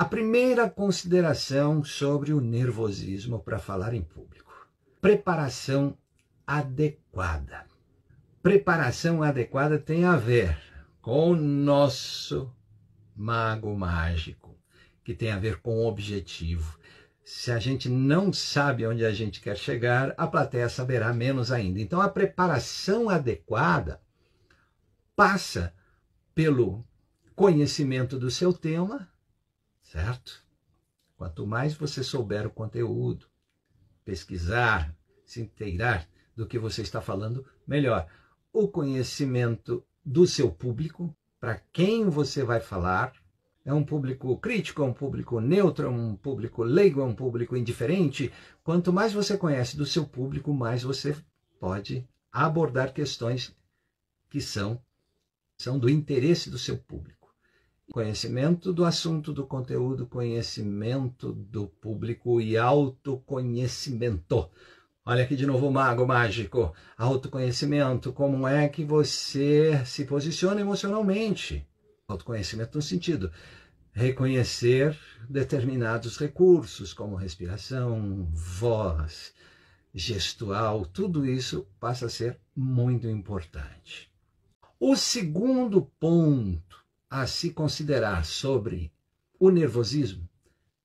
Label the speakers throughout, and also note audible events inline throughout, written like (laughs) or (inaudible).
Speaker 1: A primeira consideração sobre o nervosismo para falar em público: preparação adequada. Preparação adequada tem a ver com o nosso mago mágico, que tem a ver com o objetivo. Se a gente não sabe onde a gente quer chegar, a plateia saberá menos ainda. Então, a preparação adequada passa pelo conhecimento do seu tema certo? Quanto mais você souber o conteúdo, pesquisar, se inteirar do que você está falando, melhor. O conhecimento do seu público, para quem você vai falar, é um público crítico, é um público neutro, é um público leigo, é um público indiferente. Quanto mais você conhece do seu público, mais você pode abordar questões que são, são do interesse do seu público. Conhecimento do assunto, do conteúdo, conhecimento do público e autoconhecimento. Olha aqui de novo o mago mágico. Autoconhecimento, como é que você se posiciona emocionalmente? Autoconhecimento no sentido reconhecer determinados recursos, como respiração, voz, gestual, tudo isso passa a ser muito importante. O segundo ponto a se considerar sobre o nervosismo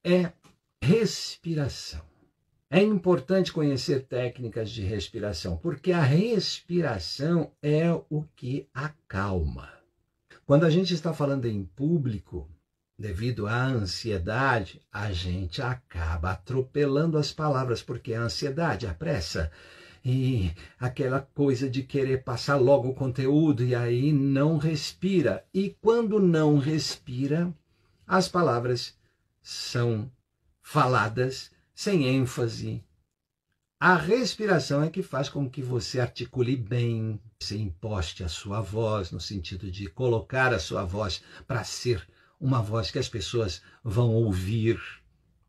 Speaker 1: é respiração. É importante conhecer técnicas de respiração, porque a respiração é o que acalma. Quando a gente está falando em público, devido à ansiedade, a gente acaba atropelando as palavras, porque a ansiedade, a pressa, e aquela coisa de querer passar logo o conteúdo e aí não respira. E quando não respira, as palavras são faladas sem ênfase. A respiração é que faz com que você articule bem, se imposte a sua voz, no sentido de colocar a sua voz para ser uma voz que as pessoas vão ouvir.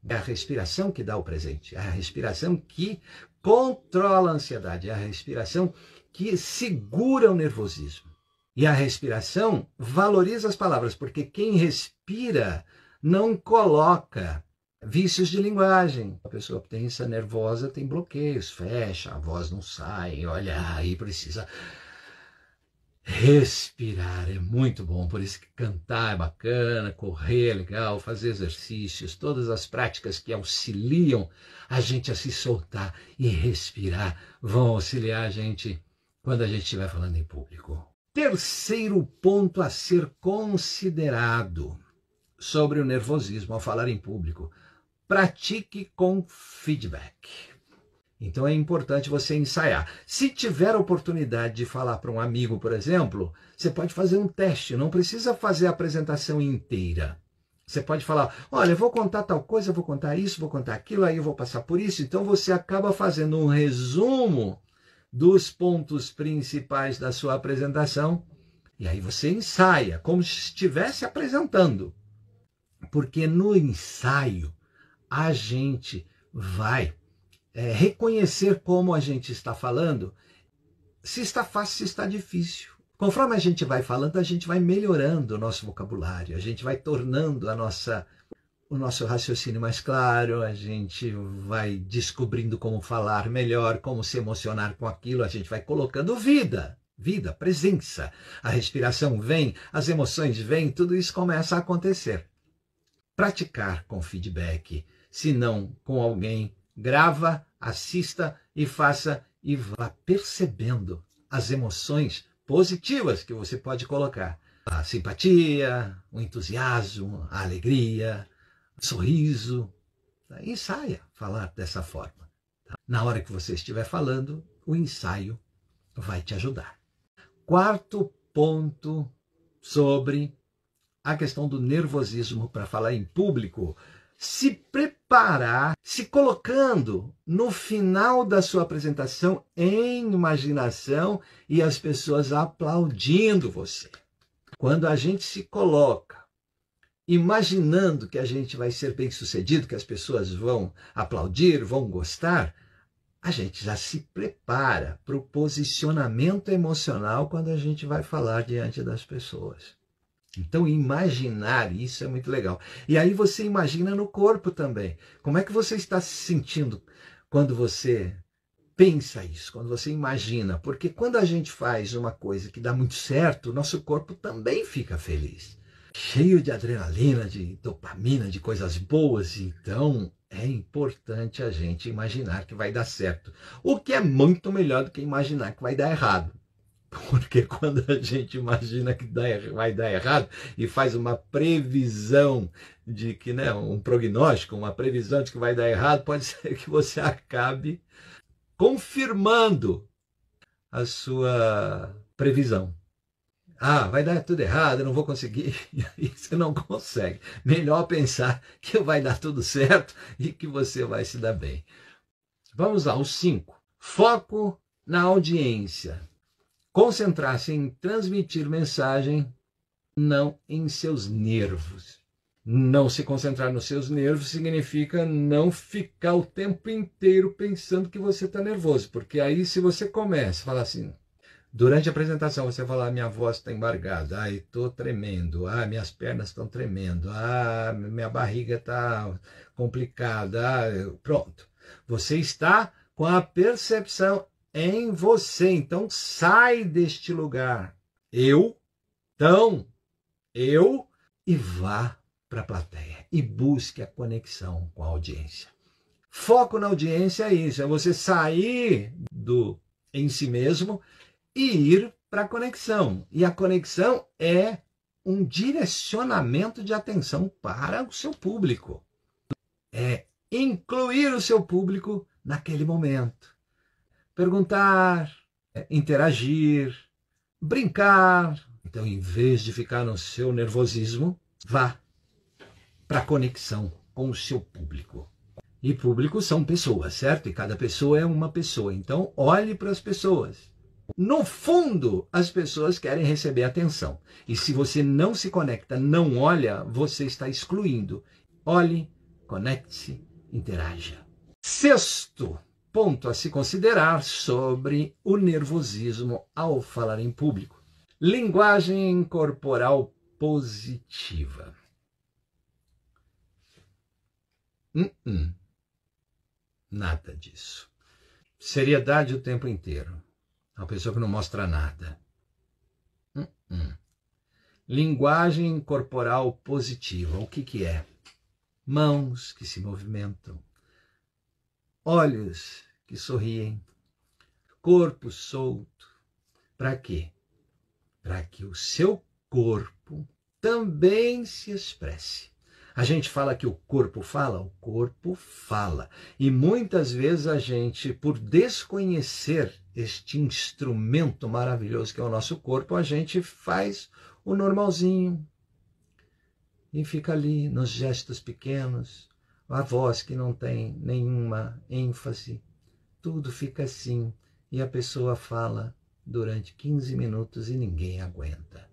Speaker 1: É a respiração que dá o presente, é a respiração que controla a ansiedade. É a respiração que segura o nervosismo. E a respiração valoriza as palavras, porque quem respira não coloca vícios de linguagem. A pessoa que tem essa nervosa tem bloqueios, fecha, a voz não sai, olha, aí precisa Respirar é muito bom, por isso que cantar é bacana, correr é legal, fazer exercícios, todas as práticas que auxiliam a gente a se soltar e respirar vão auxiliar a gente quando a gente estiver falando em público. Terceiro ponto a ser considerado sobre o nervosismo ao falar em público: pratique com feedback. Então é importante você ensaiar. Se tiver a oportunidade de falar para um amigo, por exemplo, você pode fazer um teste, não precisa fazer a apresentação inteira. Você pode falar, olha, eu vou contar tal coisa, vou contar isso, vou contar aquilo, aí eu vou passar por isso. Então você acaba fazendo um resumo dos pontos principais da sua apresentação e aí você ensaia, como se estivesse apresentando. Porque no ensaio a gente vai é, reconhecer como a gente está falando, se está fácil, se está difícil. Conforme a gente vai falando, a gente vai melhorando o nosso vocabulário, a gente vai tornando a nossa, o nosso raciocínio mais claro, a gente vai descobrindo como falar melhor, como se emocionar com aquilo, a gente vai colocando vida, vida, presença. A respiração vem, as emoções vêm, tudo isso começa a acontecer. Praticar com feedback, se não com alguém grava, assista e faça e vá percebendo as emoções positivas que você pode colocar. A simpatia, o entusiasmo, a alegria, o sorriso. Ensaia falar dessa forma. Tá? Na hora que você estiver falando, o ensaio vai te ajudar. Quarto ponto sobre a questão do nervosismo para falar em público se preparar, se colocando no final da sua apresentação em imaginação e as pessoas aplaudindo você. Quando a gente se coloca imaginando que a gente vai ser bem-sucedido, que as pessoas vão aplaudir, vão gostar, a gente já se prepara para o posicionamento emocional quando a gente vai falar diante das pessoas. Então, imaginar, isso é muito legal. E aí você imagina no corpo também. Como é que você está se sentindo quando você pensa isso, quando você imagina? Porque quando a gente faz uma coisa que dá muito certo, o nosso corpo também fica feliz. Cheio de adrenalina, de dopamina, de coisas boas. Então, é importante a gente imaginar que vai dar certo. O que é muito melhor do que imaginar que vai dar errado. (laughs) Porque quando a gente imagina que er-, vai dar errado e faz uma previsão de que, né, um prognóstico, uma previsão de que vai dar errado, pode (laughs) ser que você acabe confirmando a sua previsão. Ah, vai dar tudo errado, eu não vou conseguir. E (laughs) você não consegue. Melhor pensar que vai dar tudo certo e que você vai se dar bem. Vamos lá, o cinco. Foco na audiência concentrar-se em transmitir mensagem, não em seus nervos. Não se concentrar nos seus nervos significa não ficar o tempo inteiro pensando que você está nervoso, porque aí se você começa a falar assim, durante a apresentação você falar, ah, minha voz está embargada, ai, estou tremendo, ah, minhas pernas estão tremendo, ah, minha barriga está complicada, ah, pronto. Você está com a percepção em você. Então sai deste lugar. Eu, então, eu, e vá para a plateia e busque a conexão com a audiência. Foco na audiência é isso, é você sair do em si mesmo e ir para a conexão. E a conexão é um direcionamento de atenção para o seu público. É incluir o seu público naquele momento perguntar, é, interagir, brincar. Então, em vez de ficar no seu nervosismo, vá para a conexão com o seu público. E público são pessoas, certo? E cada pessoa é uma pessoa. Então, olhe para as pessoas. No fundo, as pessoas querem receber atenção. E se você não se conecta, não olha, você está excluindo. Olhe, conecte-se, interaja. Sexto, ponto a se considerar sobre o nervosismo ao falar em público. Linguagem corporal positiva. Uh -uh. Nada disso. Seriedade o tempo inteiro. Uma pessoa que não mostra nada. Uh Linguagem corporal positiva. O que, que é? Mãos que se movimentam, olhos que sorriem, corpo solto. Para quê? Para que o seu corpo também se expresse. A gente fala que o corpo fala, o corpo fala. E muitas vezes a gente, por desconhecer este instrumento maravilhoso que é o nosso corpo, a gente faz o normalzinho. E fica ali nos gestos pequenos, a voz que não tem nenhuma ênfase. Tudo fica assim e a pessoa fala durante 15 minutos e ninguém aguenta.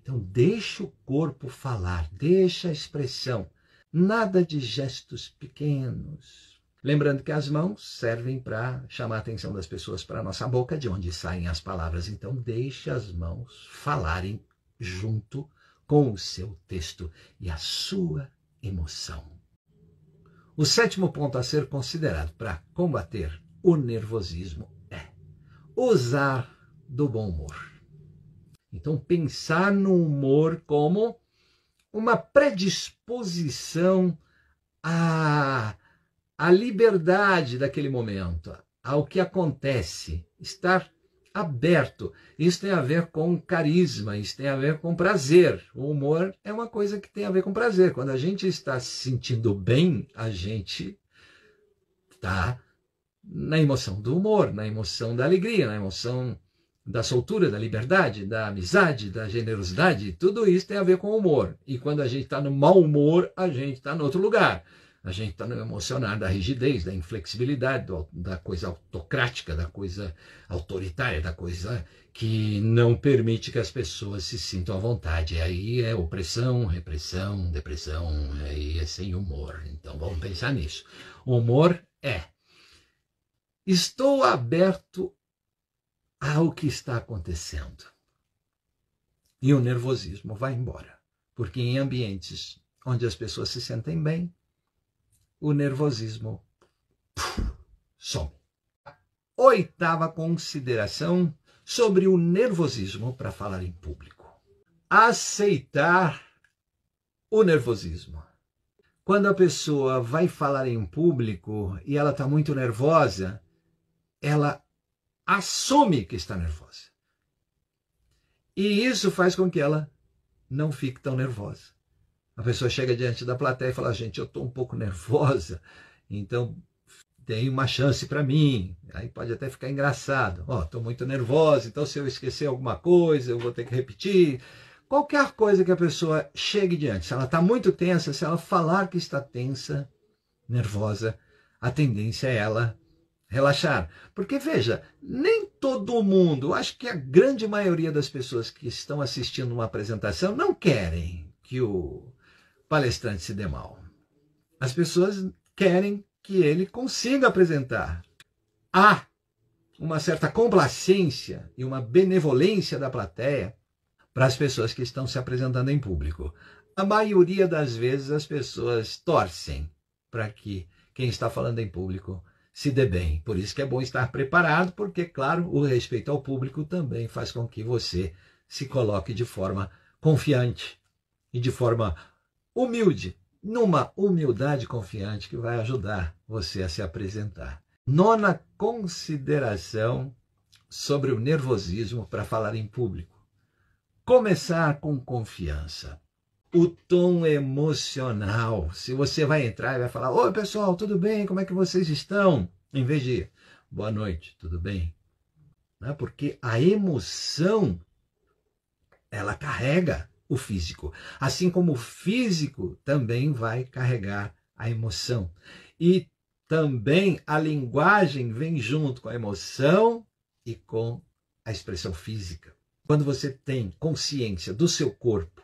Speaker 1: Então, deixa o corpo falar, deixa a expressão, nada de gestos pequenos. Lembrando que as mãos servem para chamar a atenção das pessoas para a nossa boca, de onde saem as palavras. Então, deixa as mãos falarem junto com o seu texto e a sua emoção. O sétimo ponto a ser considerado para combater o nervosismo é usar do bom humor. Então, pensar no humor como uma predisposição à, à liberdade daquele momento, ao que acontece, estar aberto. Isso tem a ver com carisma, isso tem a ver com prazer. O humor é uma coisa que tem a ver com prazer. Quando a gente está se sentindo bem, a gente está na emoção do humor, na emoção da alegria, na emoção da soltura, da liberdade, da amizade, da generosidade. Tudo isso tem a ver com o humor. E quando a gente está no mau humor, a gente está em outro lugar a gente está emocionado da rigidez, da inflexibilidade, do, da coisa autocrática, da coisa autoritária, da coisa que não permite que as pessoas se sintam à vontade. e Aí é opressão, repressão, depressão, aí é sem humor. Então vamos pensar nisso. O humor é: estou aberto ao que está acontecendo. E o nervosismo vai embora, porque em ambientes onde as pessoas se sentem bem, o nervosismo some. Oitava consideração sobre o nervosismo para falar em público. Aceitar o nervosismo. Quando a pessoa vai falar em público e ela está muito nervosa, ela assume que está nervosa. E isso faz com que ela não fique tão nervosa. A pessoa chega diante da plateia e fala: gente, eu estou um pouco nervosa, então tem uma chance para mim. Aí pode até ficar engraçado. Ó, oh, estou muito nervosa, então se eu esquecer alguma coisa, eu vou ter que repetir. Qualquer coisa que a pessoa chegue diante, se ela está muito tensa, se ela falar que está tensa, nervosa, a tendência é ela relaxar. Porque veja, nem todo mundo, acho que a grande maioria das pessoas que estão assistindo uma apresentação não querem que o palestrante se dê mal. As pessoas querem que ele consiga apresentar. Há uma certa complacência e uma benevolência da plateia para as pessoas que estão se apresentando em público. A maioria das vezes as pessoas torcem para que quem está falando em público se dê bem. Por isso que é bom estar preparado, porque, claro, o respeito ao público também faz com que você se coloque de forma confiante e de forma humilde, numa humildade confiante que vai ajudar você a se apresentar. Nona consideração sobre o nervosismo para falar em público. Começar com confiança. O tom emocional. Se você vai entrar e vai falar: Oi, pessoal, tudo bem? Como é que vocês estão? Em vez de boa noite, tudo bem? Né, porque a emoção ela carrega o físico. Assim como o físico também vai carregar a emoção. E também a linguagem vem junto com a emoção e com a expressão física. Quando você tem consciência do seu corpo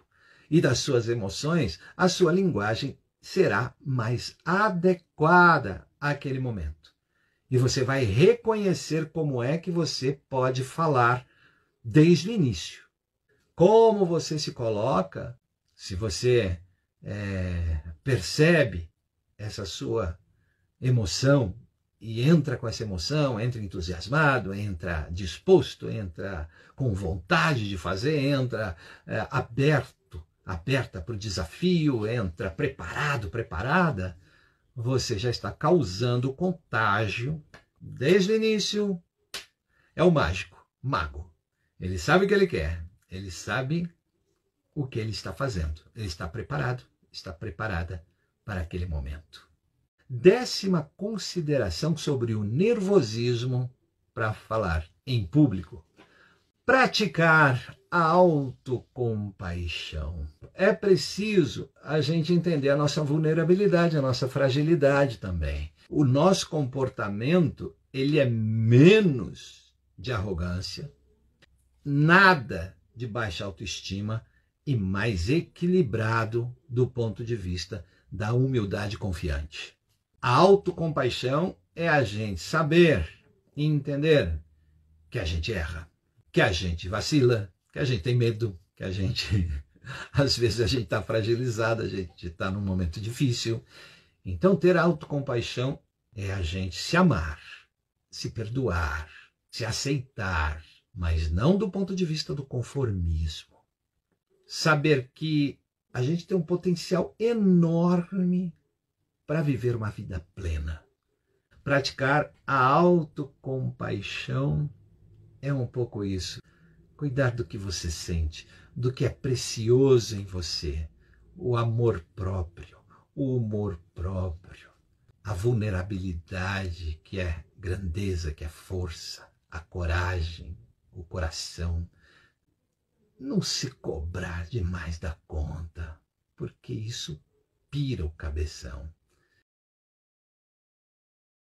Speaker 1: e das suas emoções, a sua linguagem será mais adequada àquele momento. E você vai reconhecer como é que você pode falar desde o início como você se coloca, se você é, percebe essa sua emoção e entra com essa emoção, entra entusiasmado, entra disposto, entra com vontade de fazer, entra é, aberto, aberta para o desafio, entra preparado, preparada, você já está causando contágio desde o início. É o mágico, mago. Ele sabe o que ele quer, ele sabe o que ele está fazendo. Ele está preparado, está preparada para aquele momento. Décima consideração sobre o nervosismo para falar em público. Praticar a autocompaixão. É preciso a gente entender a nossa vulnerabilidade, a nossa fragilidade também. O nosso comportamento, ele é menos de arrogância, nada de baixa autoestima e mais equilibrado do ponto de vista da humildade confiante. A autocompaixão é a gente saber e entender que a gente erra, que a gente vacila, que a gente tem medo, que a gente. (laughs) Às vezes a gente está fragilizado, a gente está num momento difícil. Então, ter autocompaixão é a gente se amar, se perdoar, se aceitar, mas não do ponto de vista do conformismo. Saber que a gente tem um potencial enorme para viver uma vida plena. Praticar a autocompaixão é um pouco isso. Cuidar do que você sente, do que é precioso em você, o amor próprio, o humor próprio, a vulnerabilidade que é grandeza, que é força, a coragem, o coração, não se cobrar demais da conta, porque isso pira o cabeção.